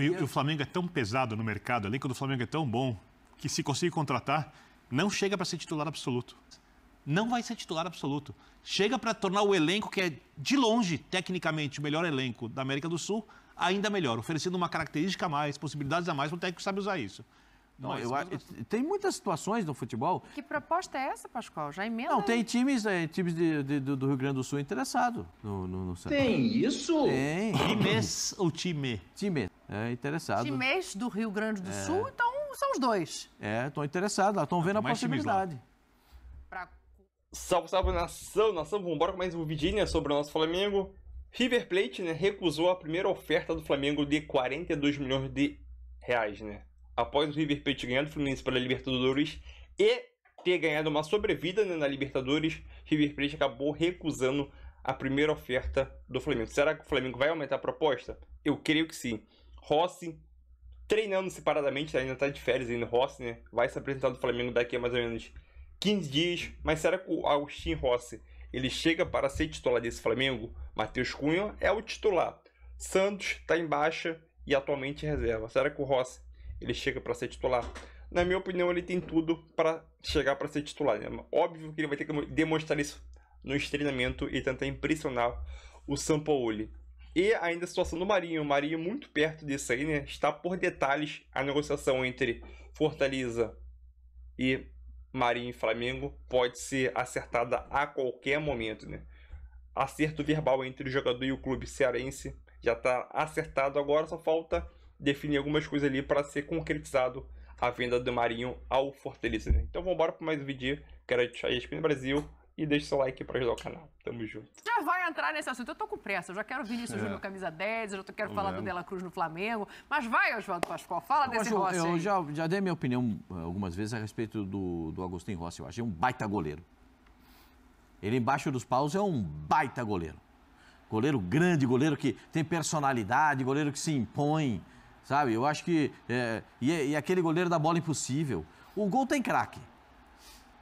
E o Flamengo é tão pesado no mercado, ali, quando o Flamengo é tão bom, que se conseguir contratar, não chega para ser titular absoluto. Não vai ser titular absoluto. Chega para tornar o elenco, que é de longe, tecnicamente, o melhor elenco da América do Sul, ainda melhor, oferecendo uma característica a mais, possibilidades a mais, o técnico sabe usar isso. Não, Mas, eu, eu, assim. tem muitas situações no futebol. Que proposta é essa, Pascoal? Já emenda? Não, aí. tem times, é, times de, de, do Rio Grande do Sul interessado no, no, no Tem isso? Tem. Times ou time? Time. É interessado. Times do Rio Grande do é. Sul, então são os dois. É, estão interessados, estão vendo a possibilidade. Pra... Salve, salve nação, nação, vambora com mais um vidinha né, sobre o nosso Flamengo. River Plate né, recusou a primeira oferta do Flamengo de 42 milhões de reais, né? após o River Plate ganhar do Fluminense pela Libertadores e ter ganhado uma sobrevida né, na Libertadores, River Plate acabou recusando a primeira oferta do Flamengo. Será que o Flamengo vai aumentar a proposta? Eu creio que sim. Rossi treinando separadamente, ainda está de férias ainda Rossi, né? Vai se apresentar do Flamengo daqui a mais ou menos 15 dias, mas será que o Agostinho Rossi ele chega para ser titular desse Flamengo? Matheus Cunha é o titular. Santos está em baixa e atualmente é reserva. Será que o Rossi ele chega para ser titular? Na minha opinião, ele tem tudo para chegar para ser titular. Né? Óbvio que ele vai ter que demonstrar isso no treinamento e tentar impressionar o Sampaoli. E ainda a situação do Marinho. O Marinho muito perto disso aí, né? Está por detalhes a negociação entre Fortaleza e Marinho e Flamengo pode ser acertada a qualquer momento, né? Acerto verbal entre o jogador e o clube cearense já está acertado agora, só falta definir algumas coisas ali para ser concretizado a venda do Marinho ao Fortaleza. Né? Então vamos embora para mais um vídeo. Quero deixar aí no Brasil e deixe seu like para ajudar o canal. Tamo junto. Já vai entrar nesse assunto. Eu tô com pressa. Eu já quero Vinícius é. Júnior camisa 10, eu já quero falar lembro. do Dela Cruz no Flamengo. Mas vai, Oswaldo Pascoal, fala eu desse acho, Rossi. Eu já, já dei minha opinião eh, algumas vezes a respeito do, do Agostinho Rossi. Eu achei um baita goleiro. Ele embaixo dos paus é um baita goleiro. Goleiro grande, goleiro que tem personalidade, goleiro que se impõe sabe? Eu acho que. É, e, é, e, é aquele goleiro da bola impossível. O gol tem craque.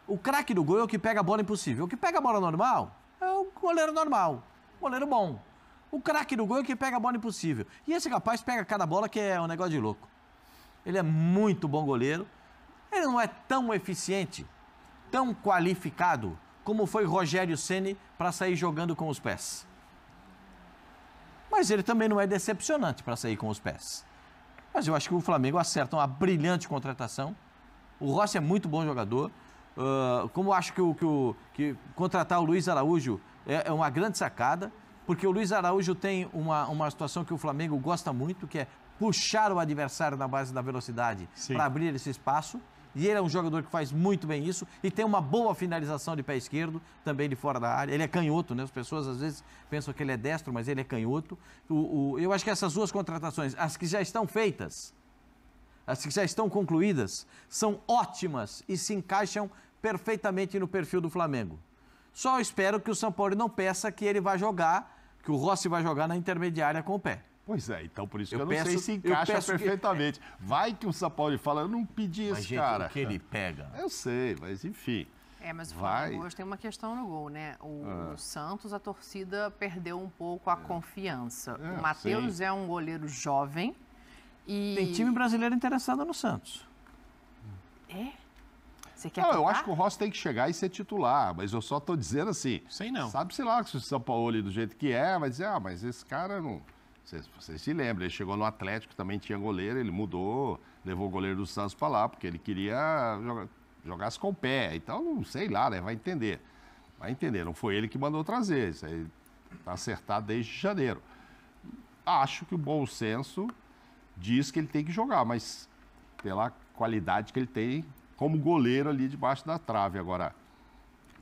O craque do gol é o que pega a bola impossível. O que pega a bola normal é o goleiro normal. Goleiro bom. O craque do gol é o que pega a bola impossível. E esse rapaz pega cada bola que é um negócio de louco. Ele é muito bom goleiro. Ele não é tão eficiente, tão qualificado como foi Rogério Ceni para sair jogando com os pés. Mas ele também não é decepcionante para sair com os pés. Mas eu acho que o Flamengo acerta uma brilhante contratação. O Rossi é muito bom jogador. Uh, como acho que, o, que, o, que contratar o Luiz Araújo é, é, uma grande sacada, porque o Luiz Araújo tem uma, uma situação que o Flamengo gosta muito, que é puxar o adversário na base da velocidade para abrir esse espaço. E ele é um jogador que faz muito bem isso e tem uma boa finalização de pé esquerdo, também de fora da área. Ele é canhoto, né? As pessoas às vezes pensam que ele é destro, mas ele é canhoto. O, o, eu acho que essas duas contratações, as que já estão feitas, as que já estão concluídas, são ótimas e se encaixam perfeitamente no perfil do Flamengo. Só espero que o São Paulo não peça que ele vá jogar, que o Rossi vai jogar na intermediária com o pé. Pois é, então por isso eu que eu peço, não sei se encaixa perfeitamente. Que... Vai que o São Paulo fala, eu não pedi mas, esse gente, cara. O que ele pega? Eu sei, mas enfim. É, mas o Vai. hoje tem uma questão no gol, né? O, ah. o Santos, a torcida perdeu um pouco a é. confiança. É, o Matheus é um goleiro jovem e... Tem time brasileiro interessado no Santos. É? Você quer não, eu acho que o Rossi tem que chegar e ser titular, mas eu só tô dizendo assim. Sei não. Sabe, se lá, se o São Paulo do jeito que é, vai dizer, ah, mas esse cara não vocês, vocês se lembram, ele chegou no Atlético, também tinha goleiro, ele mudou, levou o goleiro do Santos para lá, porque ele queria jogar, jogasse com o pé. Então, não sei lá, né? Vai entender. Vai entender. Não foi ele que mandou trazer. Isso aí está acertado desde janeiro. Acho que o bom senso diz que ele tem que jogar, mas pela qualidade que ele tem como goleiro ali debaixo da trave. Agora,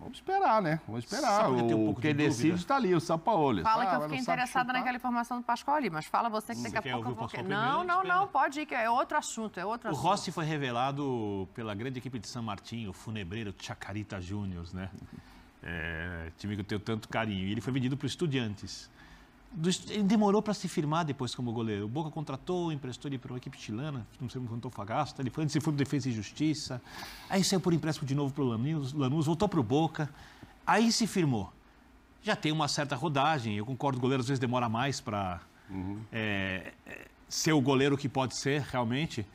Vamos esperar, né? Vamos esperar. o que de decide está ali, o Sampaoli. Fala ah, que eu fiquei interessada naquela informação do Pascoali, mas fala você que hum, daqui a pouco eu vou... Primeiro, não, não, não, pode ir, que é outro assunto, é outro o assunto. O Rossi foi revelado pela grande equipe de San Martinho, o funebreiro Chacarita Júnior, né? É, time que eu tenho tanto carinho. E ele foi vendido para o Estudiantes. Ele demorou para se firmar depois como goleiro. O Boca contratou, emprestou ele para uma equipe chilena, não sei quanto o Fagasta, ele foi, ele foi para Defesa e Justiça, aí saiu por empréstimo de novo para o Lanús, Lanús, voltou para o Boca, aí se firmou. Já tem uma certa rodagem, eu concordo, o goleiro às vezes demora mais para uhum. é, ser o goleiro que pode ser realmente.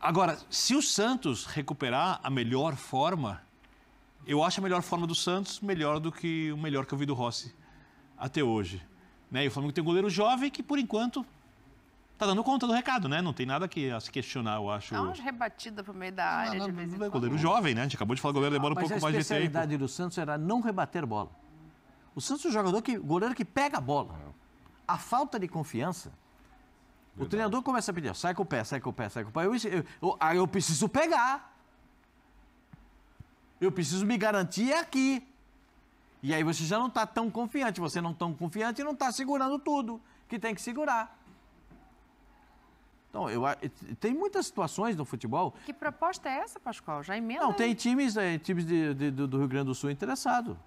Agora, se o Santos recuperar a melhor forma, eu acho a melhor forma do Santos melhor do que o melhor que eu vi do Rossi até hoje. Né? E o Flamengo tem um goleiro jovem que, por enquanto, tá dando conta do recado, né? Não tem nada que a se questionar, eu acho. Dá rebatida para o meio da área não, não, de vez em é quando. Goleiro jovem, né? A gente acabou de falar o goleiro demora ah, um pouco mais de tempo. a especialidade do Santos era não rebater bola. O Santos é um jogador que, goleiro que pega a bola. A falta de confiança... Verdade. O treinador começa a pedir, sai com o pé, sai com o pé, sai com o pé. Eu, eu, eu, eu ah, preciso pegar. Eu preciso me garantir aqui. E aí você já não está tão confiante, você não tão confiante e não está segurando tudo que tem que segurar. Então, eu, tem muitas situações no futebol. Que proposta é essa, Pascoal? Já emenda? Não, aí. tem times, é, times de, de, do Rio Grande do Sul interessado.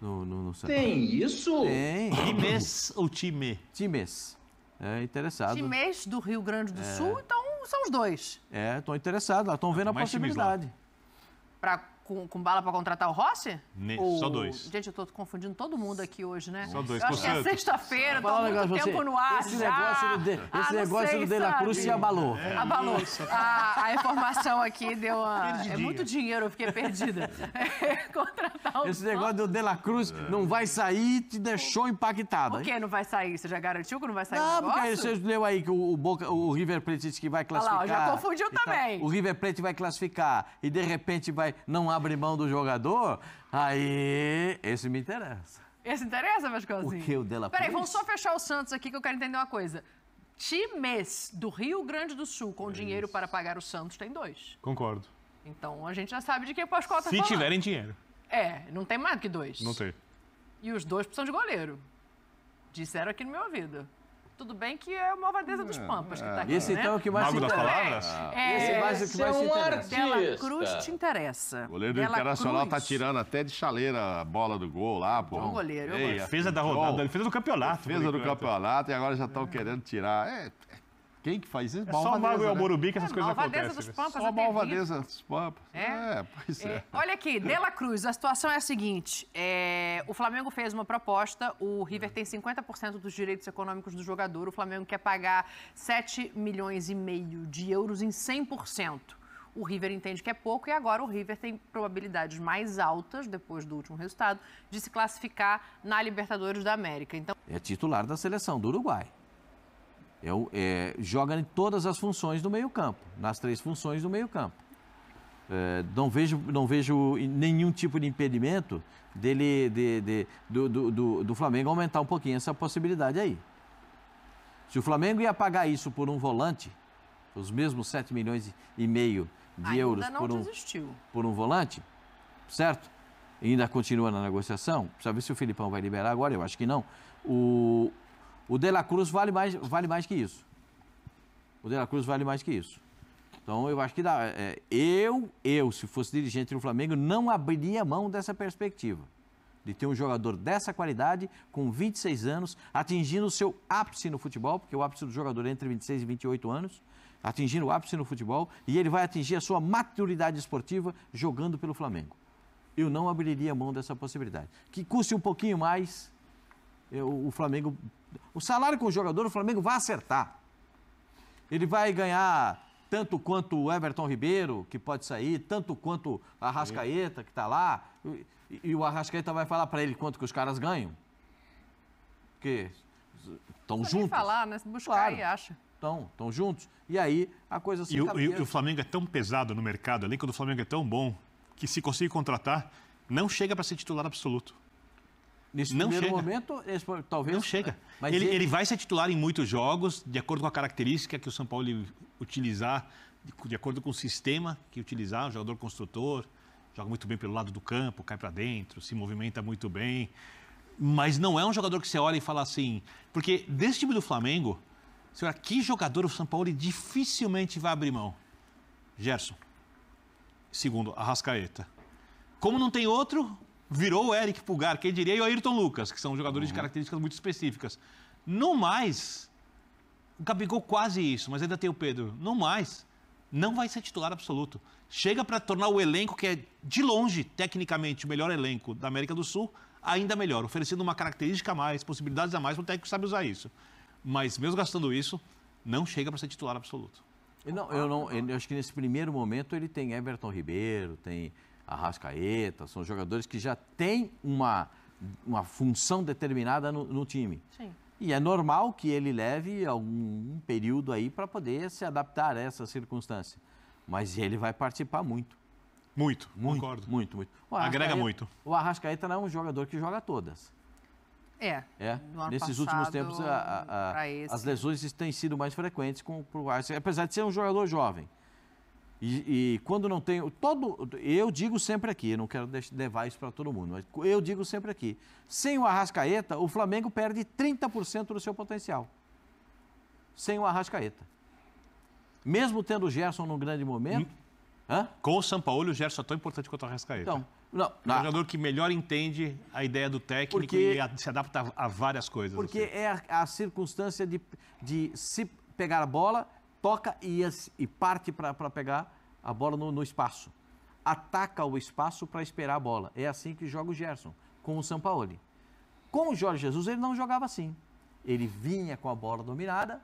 No, no, no... Tem isso? Tem. Times ou time? Times. É interessado. Times do Rio Grande do é. Sul, então são os dois. É, estão interessados, estão vendo a possibilidade. Para com, com bala para contratar o Rossi? Ne Ou... Só dois. Gente, eu tô confundindo todo mundo aqui hoje, né? Só dois. Eu acho que é sexta-feira, tô muito você, tempo no ar Esse já. negócio do, de, ah, esse ah, negócio sei, do De La Cruz se abalou. É, abalou. A, a, informação aqui deu uma... Perdidinha. É muito dinheiro, eu fiquei perdida. É, contratar Esse negócio do De La Cruz é. não vai sair te deixou impactada. Por que não vai sair? Você já garantiu que não vai sair Não, ah, porque você leu aí que o, Boca, o River Plate disse que vai classificar. Ah lá, já confundiu também. Tá, o River Plate vai classificar e, de repente, vai não há abre mão do jogador, aí esse me interessa. Esse interessa, Vascozinho. O que o Dela Peraí, vamos só fechar o Santos aqui que eu quero entender uma coisa. Times do Rio Grande do Sul com é dinheiro para pagar o Santos tem dois. Concordo. Então a gente já sabe de quem o Pascoal tá Se falando. tiverem dinheiro. É, não tem mais do que dois. Não tem. E os dois precisam de goleiro. Disseram aqui no meu ouvido. Tudo bem que é uma Vadeza dos é, Pampas que está é. aqui. Esse né? então é o que mais Mago te interessa. É, esse é, mais é o que mais é um te interessa. Dela Cruz te interessa. O goleiro do Internacional tá tirando até de chaleira a bola do gol lá, pô. Bom goleiro. Ei, a defesa da rodada, ele fez do campeonato. Defesa do campeonato e agora já estão querendo tirar. É, quem que faz isso? É só Mago né? e o Morumbi que essas é, coisas acontecem. Dos pampas, só a malvadeza dos pampas. É, é pois é. é. Olha aqui, Dela Cruz, a situação é a seguinte. É, o Flamengo fez uma proposta, o River é. tem 50% dos direitos econômicos do jogador, o Flamengo quer pagar 7 milhões e meio de euros em 100%. O River entende que é pouco e agora o River tem probabilidades mais altas, depois do último resultado, de se classificar na Libertadores da América. Então... É titular da seleção do Uruguai. É, é, joga em todas as funções do meio-campo, nas três funções do meio-campo. É, não, vejo, não vejo nenhum tipo de impedimento dele, de, de, do, do, do, do, Flamengo aumentar um pouquinho essa possibilidade aí. Se o Flamengo ia pagar isso por um volante, os mesmos 7 milhões e meio de Ainda euros por um, por um volante, certo? Ainda continua na negociação. Precisa ver se o Filipão vai liberar agora, eu acho que não. O, o De La Cruz vale mais, vale mais que isso. O De La Cruz vale mais que isso. Então eu acho que dá, é, é eu, eu, se fosse dirigente do Flamengo, não abriria mão dessa perspectiva. De ter um jogador dessa qualidade, com 26 anos, atingindo o seu ápice no futebol, porque o ápice do jogador é entre 26 e 28 anos, atingindo o ápice no futebol, e ele vai atingir a sua maturidade esportiva jogando pelo Flamengo. Eu não abriria mão dessa possibilidade. Que custe um pouquinho mais, eu, o Flamengo o salário com o jogador, o Flamengo vai acertar. Ele vai ganhar tanto quanto o Everton Ribeiro, que pode sair, tanto quanto a Arrascaeta, que está lá. E, e, o Arrascaeta vai falar para ele quanto que os caras ganham. Porque estão juntos. falar, né? Buscar claro. e acha. Estão, juntos. E aí a coisa se e, o, e o Flamengo é tão pesado no mercado, ali quando o Flamengo é tão bom, que se conseguir contratar, não chega para ser titular absoluto. Nesse não primeiro chega. momento, esse, talvez. Não chega. Mas ele, ele... ele vai ser titular em muitos jogos, de acordo com a característica que o São Paulo utilizar, de acordo com o sistema que utilizar, um jogador construtor, joga muito bem pelo lado do campo, cai para dentro, se movimenta muito bem. Mas não é um jogador que você olha e fala assim. Porque desse time do Flamengo, você que jogador o São Paulo dificilmente vai abrir mão? Gerson. Segundo, Arrascaeta. Como não tem outro, virou o Eric Pulgar, quem diria, e o Ayrton Lucas, que são jogadores uhum. de características muito específicas. No mais, o Gabigol quase isso, mas ainda tem o Pedro. No mais, não vai ser titular absoluto. Chega para tornar o elenco, que é de longe, tecnicamente, o melhor elenco da América do Sul, ainda melhor, oferecendo uma característica a mais, possibilidades a mais, o técnico sabe usar isso. Mas, mesmo gastando isso, não chega para ser titular absoluto. Não, eu não, eu acho que nesse primeiro momento ele tem Everton Ribeiro, tem Arrascaeta, são jogadores que já têm uma, uma função determinada no, no time. Sim. E é normal que ele leve algum período aí para poder se adaptar a essa circunstância. Mas ele vai participar muito. Muito, muito concordo. Muito, muito. Agrega muito. O Arrascaeta não é um jogador que joga todas. É. é. Nesses passado, últimos tempos, a, a, a, as lesões têm sido mais frequentes com o Arrascaeta, apesar de ser um jogador jovem. E, quando não tem Todo, eu digo sempre aqui, não quero levar isso para todo mundo, mas eu digo sempre aqui: sem o Arrascaeta, o Flamengo perde 30% do seu potencial. Sem o Arrascaeta. Mesmo tendo o Gerson num grande momento. Hum. Com o paulo o Gerson é tão importante quanto o Arrascaeta. Então, não, não. Um jogador que melhor entende a ideia do técnico porque, e a, se adapta a, várias coisas. Porque assim. é a, a circunstância de, de se pegar a bola toca e, e parte para pegar a bola no, no, espaço. Ataca o espaço para esperar a bola. É assim que joga o Gerson, com o Sampaoli. Com o Jorge Jesus, ele não jogava assim. Ele vinha com a bola dominada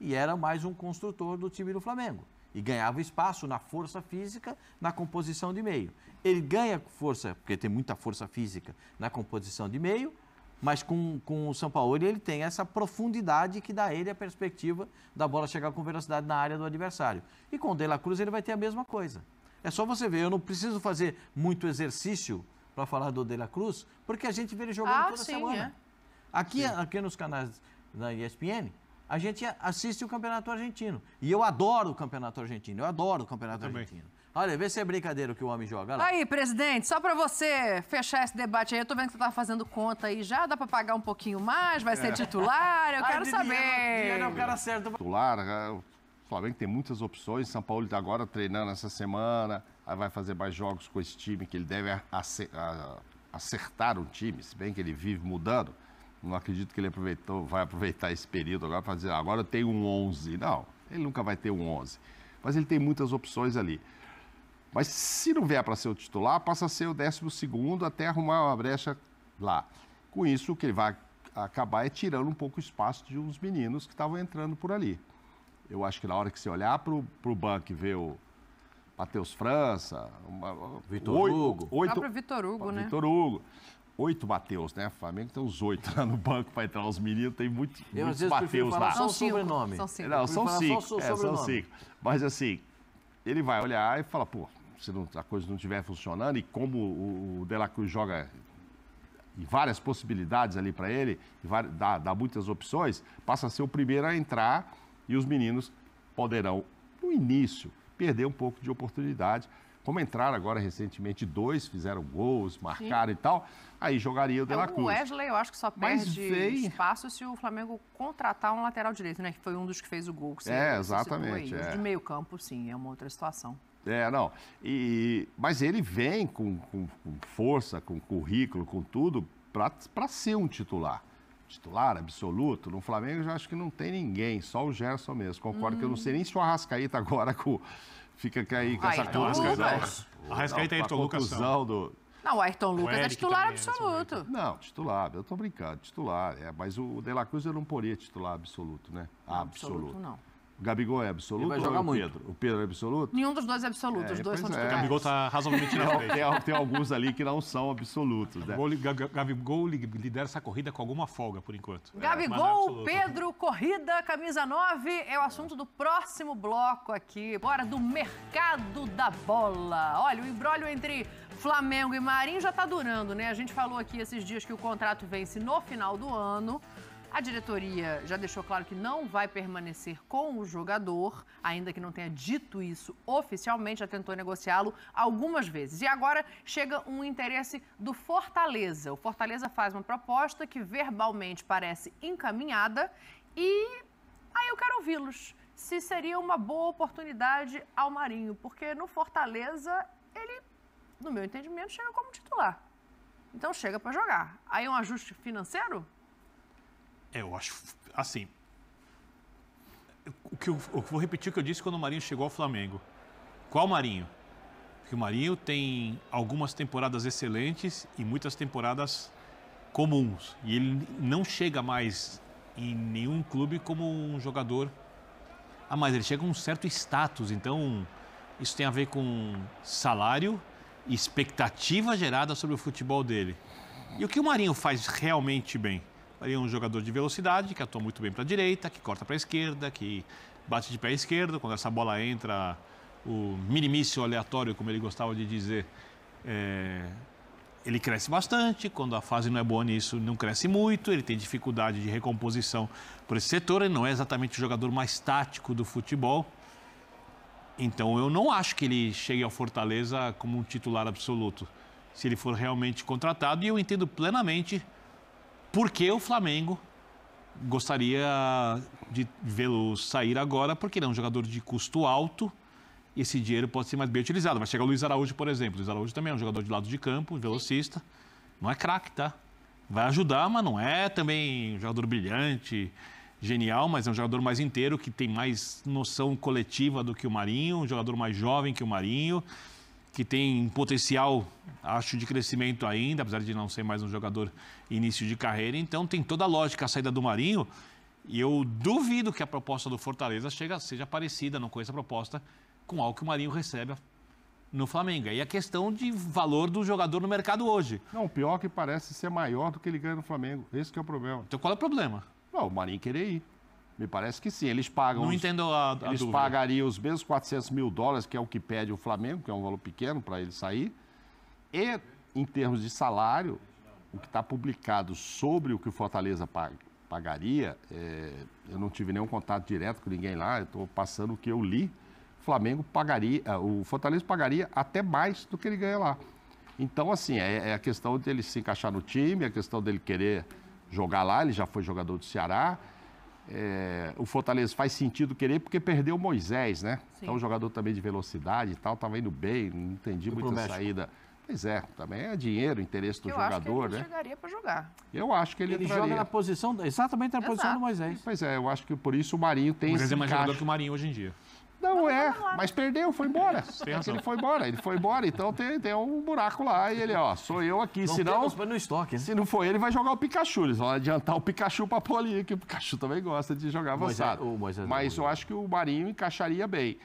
e era mais um construtor do time do Flamengo. E ganhava espaço na força física, na composição de meio. Ele ganha força, porque tem muita força física na composição de meio, mas com, com o São Paulo ele tem essa profundidade que dá a ele a perspectiva da bola chegar com velocidade na área do adversário. E com o De La Cruz ele vai ter a mesma coisa. É só você ver, eu não preciso fazer muito exercício para falar do De La Cruz, porque a gente vê ele jogando ah, toda sim, semana. É. Aqui, aqui nos canais da ESPN, a gente assiste o Campeonato Argentino. E eu adoro o Campeonato Argentino, eu adoro o Campeonato Argentino. Olha, vê se é brincadeira que o homem joga. Olha lá. Aí, presidente, só para você fechar esse debate aí, eu tô vendo que você tá fazendo conta aí já, dá para pagar um pouquinho mais, vai ser é. titular, eu Ai, quero saber. Dinheiro, dinheiro é o cara certo. Titular, é, o Flamengo tem muitas opções, São Paulo tá agora treinando essa semana, aí vai fazer mais jogos com esse time que ele deve acertar um time, se bem que ele vive mudando. Não acredito que ele aproveitou, vai aproveitar esse período agora para dizer, agora eu tenho um 11. Não, ele nunca vai ter um 11. Mas ele tem muitas opções ali. Mas se não vier para ser o titular, passa a ser o 12 até arrumar uma brecha lá. Com isso, o que ele vai acabar é tirando um pouco o espaço de uns meninos que estavam entrando por ali. Eu acho que na hora que você olhar para o banco e ver o Matheus França, uma, Vitor oito, Hugo. Oito, o próprio Vitor Hugo, né? Vitor Hugo oito Mateus, né? O Flamengo tem uns oito lá no banco para entrar os meninos, tem muito, eu, muitos Mateus lá. São cinco. sobrenome. São cinco. Não, são cinco. Só, é, são cinco. Mas assim, ele vai olhar e fala, pô, se não, a coisa não estiver funcionando e como o, o De La Cruz joga e várias possibilidades ali para ele, dá, dá muitas opções, passa a ser o primeiro a entrar e os meninos poderão, no início, perder um pouco de oportunidade como entraram agora recentemente dois, fizeram gols, marcaram Sim. e tal, aí jogaria o De La é, Cruz. O Wesley, eu acho que só perde veio... espaço se o Flamengo contratar um lateral direito, né? Que foi um dos que fez o gol. é, exatamente. É. De meio campo, sim, é uma outra situação. É, não. E, mas ele vem com, com, com força, com currículo, com tudo, para ser um titular. Titular absoluto. No Flamengo, eu já acho que não tem ninguém, só o Gerson mesmo. Concordo hum. que eu não hum. sei nem se o Arrascaíta agora com, fica aí com essa coisa. Arrascaeta é Ayrton Lucas. Do... Não, o Ayrton Lucas o é titular absoluto. É não, titular, eu estou brincando, titular. É, mas o De La Cruz eu não poria titular absoluto, né? absoluto. absoluto não. Gabigol é absoluto? vai é jogar O Pedro? o Pedro é absoluto? Nenhum dos dois é absoluto, é, os dois são é. titulares. É. Gabigol está razoavelmente na frente. Tem, tem, alguns ali que não são absolutos. Né? Gabigol lidera essa corrida com alguma folga, por enquanto. É, Gabigol, é, Pedro, corrida, camisa 9 é o assunto do próximo bloco aqui. Bora do mercado da bola. Olha, o embrólio entre Flamengo e Marinho já está durando, né? A gente falou aqui esses dias que o contrato vence no final do ano. A diretoria já deixou claro que não vai permanecer com o jogador, ainda que não tenha dito isso oficialmente, já tentou negociá-lo algumas vezes. E agora chega um interesse do Fortaleza. O Fortaleza faz uma proposta que verbalmente parece encaminhada e aí eu quero ouvi-los. Se seria uma boa oportunidade ao Marinho, porque no Fortaleza ele, no meu entendimento, chega como titular. Então chega para jogar. Aí um ajuste financeiro? eu acho. Assim. O que eu, eu vou repetir o que eu disse quando o Marinho chegou ao Flamengo. Qual Marinho? Porque o Marinho tem algumas temporadas excelentes e muitas temporadas comuns. E ele não chega mais em nenhum clube como um jogador a ah, mais. Ele chega com um certo status. Então, isso tem a ver com salário e expectativa gerada sobre o futebol dele. E o que o Marinho faz realmente bem? ali um jogador de velocidade que atua muito bem para a direita, que corta para a esquerda, que bate de pé esquerdo. Quando essa bola entra, o minimício aleatório, como ele gostava de dizer, é... ele cresce bastante. Quando a fase não é boa nisso, não cresce muito. Ele tem dificuldade de recomposição por esse setor. Ele não é exatamente o jogador mais tático do futebol. Então eu não acho que ele chegue ao Fortaleza como um titular absoluto, se ele for realmente contratado. E eu entendo plenamente porque o Flamengo gostaria de vê-lo sair agora, porque ele é um jogador de custo alto. Esse dinheiro pode ser mais bem utilizado. Vai chegar o Luiz Araújo, por exemplo. Luiz Araújo também é um jogador de lado de campo, velocista. Não é craque, tá? Vai ajudar, mas não é também um jogador brilhante, genial, mas é um jogador mais inteiro, que tem mais noção coletiva do que o Marinho, um jogador mais jovem que o Marinho que tem potencial, acho, de crescimento ainda, apesar de não ser mais um jogador início de carreira. Então tem toda a lógica a saída do Marinho. E eu duvido que a proposta do Fortaleza chega, seja parecida, não conheça a proposta, com algo que o Marinho recebe no Flamengo. E a é questão de valor do jogador no mercado hoje. Não, o pior é que parece ser maior do que ele ganha no Flamengo. Esse é o problema. Então qual é o problema? Não, o Marinho querer ir. Me parece que sim. Eles pagam. Não os, entendo a, a Eles dúvida. pagariam os mesmos 400 mil dólares, que é o que pede o Flamengo, que é um valor pequeno para ele sair. E, em termos de salário, o que está publicado sobre o que o Fortaleza pagaria, é, eu não tive nenhum contato direto com ninguém lá, eu estou passando o que eu li. O Flamengo pagaria, é, o Fortaleza pagaria até mais do que ele ganha lá. Então, assim, é, é a questão dele se encaixar no time, é a questão dele querer jogar lá, ele já foi jogador do Ceará é, o Fortaleza faz sentido querer porque perdeu o Moisés, né? Sim. Então, um jogador também de velocidade e tal, estava indo bem, não entendi Foi a saída. Pois é, também é dinheiro, interesse do eu jogador, acho que ele né? chegaria para jogar. Eu acho que ele, ele entraria. joga na posição, exatamente na Exato. posição do Moisés. Pois é, eu acho que por isso o Marinho tem o Moisés esse é mais encaixe. jogador que o Marinho hoje em dia. Não é, mas perdeu, foi embora. É ele foi embora, ele foi embora, então tem, tem um buraco lá e ele, ó, sou eu aqui, Se não No estoque, né? Se não for ele, vai jogar o Pikachu, eles vão adiantar o Pikachu pra pôr ali, que o Pikachu também gosta de jogar avançado. Moisés, Moisés mas eu né? acho que o Marinho encaixaria bem.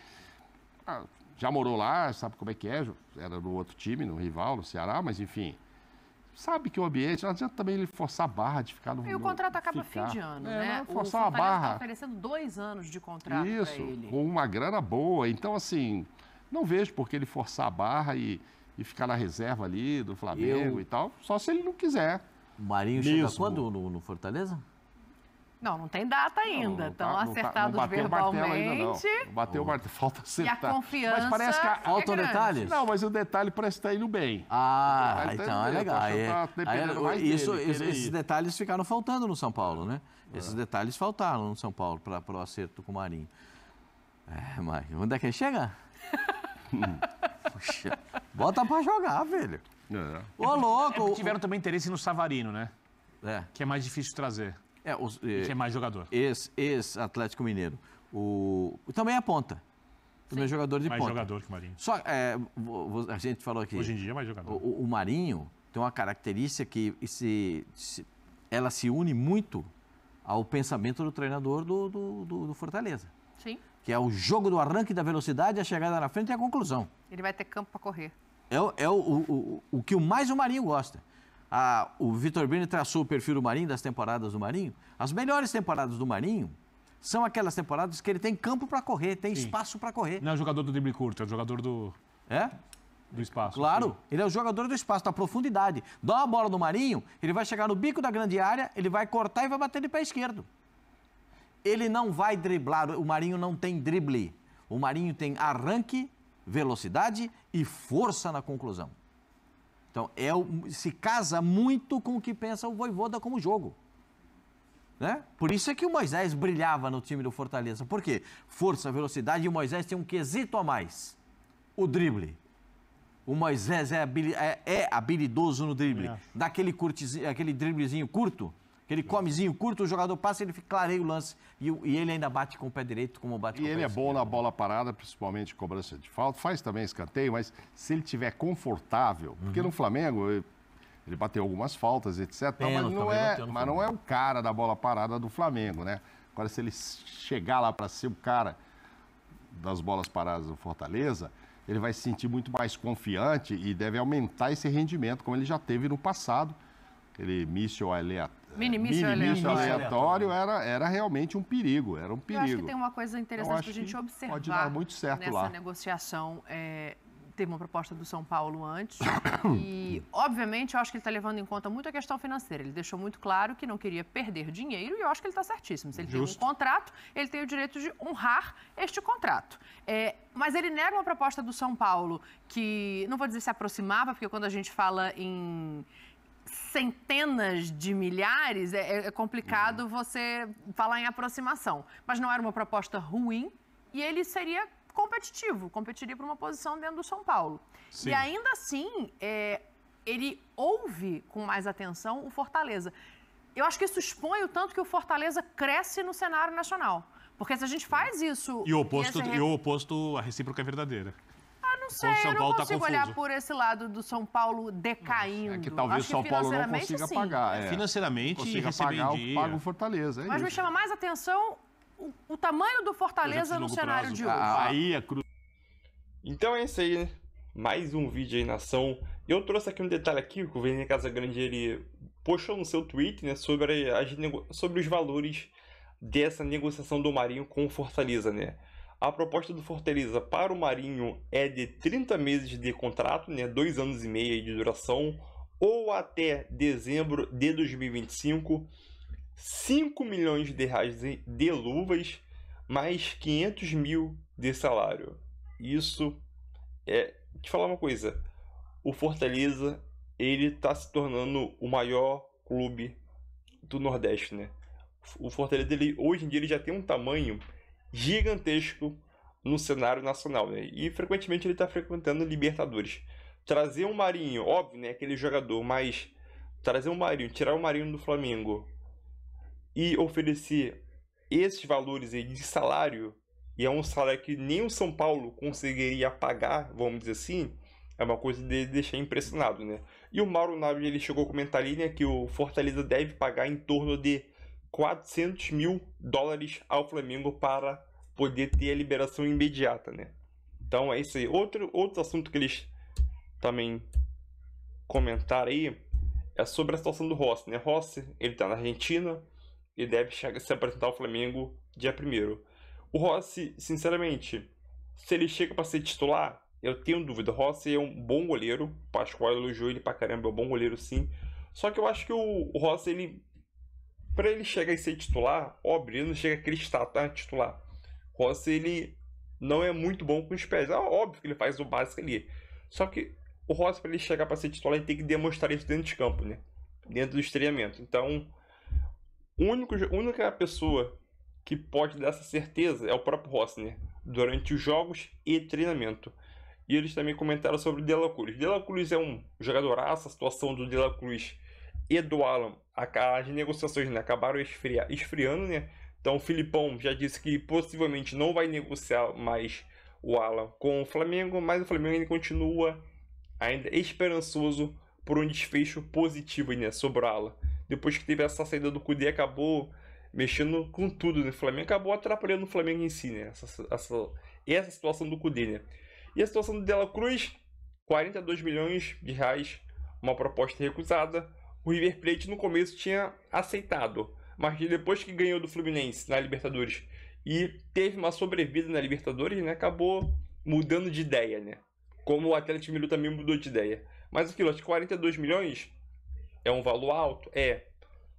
Ah, já morou lá, sabe como é que é, era no outro time, no rival, no Ceará, mas enfim, sabe que o ambiente, não adianta também ele forçar a barra de ficar no E o contrato acaba ficar. fim de ano, é, né? Forçar a tá barra. Tá oferecendo dois anos de contrato Isso, ele. com uma grana boa. Então, assim, não vejo por que ele forçar a barra e, e ficar na reserva ali do Flamengo Eu... e tal, só se ele não quiser. O Marinho Mesmo. chega quando no, no Fortaleza? Não, não tem data ainda. Estão tá, tá acertados tá, verbalmente. Ainda, bateu o martelo, falta acertar. E a confiança mas parece que a... É Faltam é detalhes? Não, mas o detalhe parece estar tá indo bem. Ah, tá então é legal. Aí, é- tá é- isso, dele, isso, esses detalhes ficaram faltando no São Paulo, né? É. Esses detalhes faltaram no São Paulo para o acerto com o Marinho. É, mas onde é que chega? Puxa, bota para jogar, velho. É. Ô, louco! É tiveram também interesse no Savarino, né? É. Que é mais difícil trazer. É, os, eh, mais jogador. Ex-Atlético ex Mineiro. O, também é ponta. Também é jogador de mais ponta. Mais jogador que o Marinho. Só, é, a gente falou aqui. Hoje em dia é mais jogador. O, o Marinho tem uma característica que se, se, ela se une muito ao pensamento do treinador do, do, do, do Fortaleza. Sim. Que é o jogo do arranque da velocidade, a chegada na frente e a conclusão. Ele vai ter campo para correr. É, é o, o, o, o que mais o Marinho gosta a, o Vitor Brini traçou o perfil do Marinho, das temporadas do Marinho. As melhores temporadas do Marinho são aquelas temporadas que ele tem campo para correr, tem Sim. espaço para correr. Não é o jogador do drible curto, é o jogador do. É? Do espaço. Claro, assim. ele é o jogador do espaço, da profundidade. Dá uma bola no Marinho, ele vai chegar no bico da grande área, ele vai cortar e vai bater de pé esquerdo. Ele não vai driblar, o Marinho não tem drible. O Marinho tem arranque, velocidade e força na conclusão. Então, é o, se casa muito com o que pensa o Voivoda como jogo. Né? Por isso é que o Moisés brilhava no time do Fortaleza. Por quê? Força, velocidade e o Moisés tem um quesito a mais: o drible. O Moisés é, é, é habilidoso no drible. Dá aquele, aquele driblezinho curto Aquele comezinho curto, o jogador passa, ele clareia o lance e, e, ele ainda bate com o pé direito, como bate e com o pé E ele é bom na bola parada, principalmente cobrança de falta. Faz também escanteio, mas se ele tiver confortável, uhum. porque no Flamengo ele bateu algumas faltas, etc. Pena, é- mas não, é, mas não é o cara da bola parada do Flamengo, né? Agora, se ele chegar lá para ser o cara das bolas paradas do Fortaleza, ele vai se sentir muito mais confiante e deve aumentar esse rendimento, como ele já teve no passado. Aquele míssil aleatório minimício, minimício aleatório, aleatório era, era realmente um perigo, era um perigo. Eu acho que tem uma coisa interessante para a gente observar pode dar muito certo nessa lá. negociação. É, teve uma proposta do São Paulo antes e, obviamente, eu acho que ele está levando em conta muito a questão financeira. Ele deixou muito claro que não queria perder dinheiro e eu acho que ele está certíssimo. Se ele Justo. tem um contrato, ele tem o direito de honrar este contrato. É, mas ele nega uma proposta do São Paulo que, não vou dizer se aproximava, porque quando a gente fala em centenas de milhares, é, é, é complicado uhum. você falar em aproximação. Mas não era uma proposta ruim e ele seria competitivo, competiria para uma posição dentro do São Paulo. Sim. E ainda assim, é, ele ouve com mais atenção o Fortaleza. Eu acho que isso expõe o tanto que o Fortaleza cresce no cenário nacional. Porque se a gente faz isso. E o oposto, e, e o oposto a recíproca é verdadeira. Eu não sei, eu não consigo tá olhar por esse lado do São Paulo decaindo. é que talvez o São Paulo não consiga sim. pagar. É. é. Financeiramente, consiga pagar o paga o Fortaleza. É Mas isso. me chama mais atenção o, o tamanho do Fortaleza no cenário prazo. de hoje. Ah, aí a é Então é isso aí, né? mais um vídeo aí na ação. Eu trouxe aqui um detalhe aqui que o Vene Casagrande ele postou no seu tweet, né, sobre as sobre os valores dessa negociação do Marinho com o Fortaleza, né? A proposta do Fortaleza para o Marinho é de 30 meses de contrato, né, dois anos e meio de duração, ou até dezembro de 2025, 5 milhões de reais de luvas, mais 500 mil de salário. Isso é, te falar uma coisa, o Fortaleza ele está se tornando o maior clube do Nordeste, né? O Fortaleza ele, hoje em dia ele já tem um tamanho gigantesco no cenário nacional, né? E frequentemente ele está frequentando Libertadores. Trazer um Marinho, óbvio, né? Aquele jogador, mas trazer um Marinho, tirar o um Marinho do Flamengo e oferecer esses valores aí de salário, e é um salário que nem o São Paulo conseguiria pagar, vamos dizer assim, é uma coisa de deixar impressionado, né? E o Mauro Naves ele chegou a comentar ali, né, que o Fortaleza deve pagar em torno de 400 mil dólares ao Flamengo para poder ter a liberação imediata, né? Então é isso aí. Outro, outro assunto que eles também comentaram aí é sobre a situação do Rossi, né? Rossi, ele tá na Argentina e deve chegar, se apresentar ao Flamengo dia 1 O Rossi, sinceramente, se ele chega para ser titular, eu tenho dúvida. O Rossi é um bom goleiro, o Pascoal elogiou ele pra caramba, é um bom goleiro sim. Só que eu acho que o, o Rossi, ele para ele chegar e ser titular, óbvio, ele não chega a status tá? Titular. Rossi, ele não é muito bom com os pés. É óbvio que ele faz o básico ali. Só que o Rossi, para ele chegar para ser titular, ele tem que demonstrar isso dentro de campo, né? Dentro dos treinamentos. Então, único, única pessoa que pode dar essa certeza é o próprio Rossi, né? Durante os jogos e treinamento. E eles também comentaram sobre o Dela Cruz. Dela Cruz é um jogador, a situação do Dela Cruz e do Alan, as negociações né, acabaram esfria, esfriando, né? Então o Filipão já disse que possivelmente não vai negociar mais o Alan com o Flamengo, mas o Flamengo ainda continua ainda esperançoso por um desfecho positivo né, sobre o Alan. Depois que teve essa saída do Cudê, acabou mexendo com tudo no né? Flamengo, acabou atrapalhando o Flamengo em si, né? Essa, essa, essa situação do Cudê, né? E a situação do Dela Cruz, 42 milhões de reais, uma proposta recusada o River Plate no começo tinha aceitado, mas depois que ganhou do Fluminense na Libertadores e teve uma sobrevida na Libertadores, né, acabou mudando de ideia, né? Como o Atlético Mineiro também mudou de ideia. Mas aquilo, acho que 42 milhões é um valor alto? É.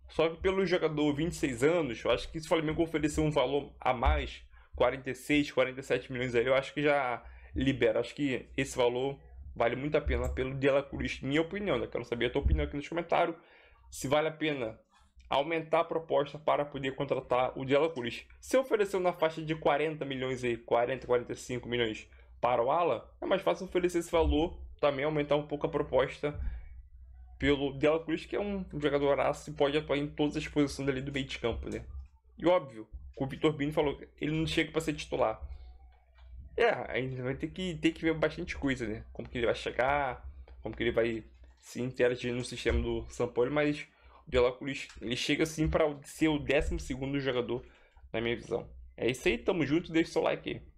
Só que pelo jogador 26 anos, eu acho que se o Flamengo oferecer um valor a mais, 46, 47 milhões aí, eu acho que já libera. Acho que esse valor Vale muito a pena pelo Dela Cruz, minha opinião. Eu né? quero saber a tua opinião aqui nos comentários. Se vale a pena aumentar a proposta para poder contratar o Dela Cruz. Se oferecer na faixa de 40 milhões e 40, 45 milhões para o Ala, é mais fácil oferecer esse valor, também aumentar um pouco a proposta pelo Dela Cruz, que é um jogador aço e pode atuar em todas as posições ali do meio de campo, né? E óbvio, o Vitor Bini falou, ele não chega para ser titular. É, gente vai ter que, ter que ver bastante coisa, né? Como que ele vai chegar, como que ele vai se interagir no sistema do São Paulo, mas o Diolópolis, ele chega assim para ser o 12 jogador, na minha visão. É isso aí, tamo junto, deixa o seu like aí.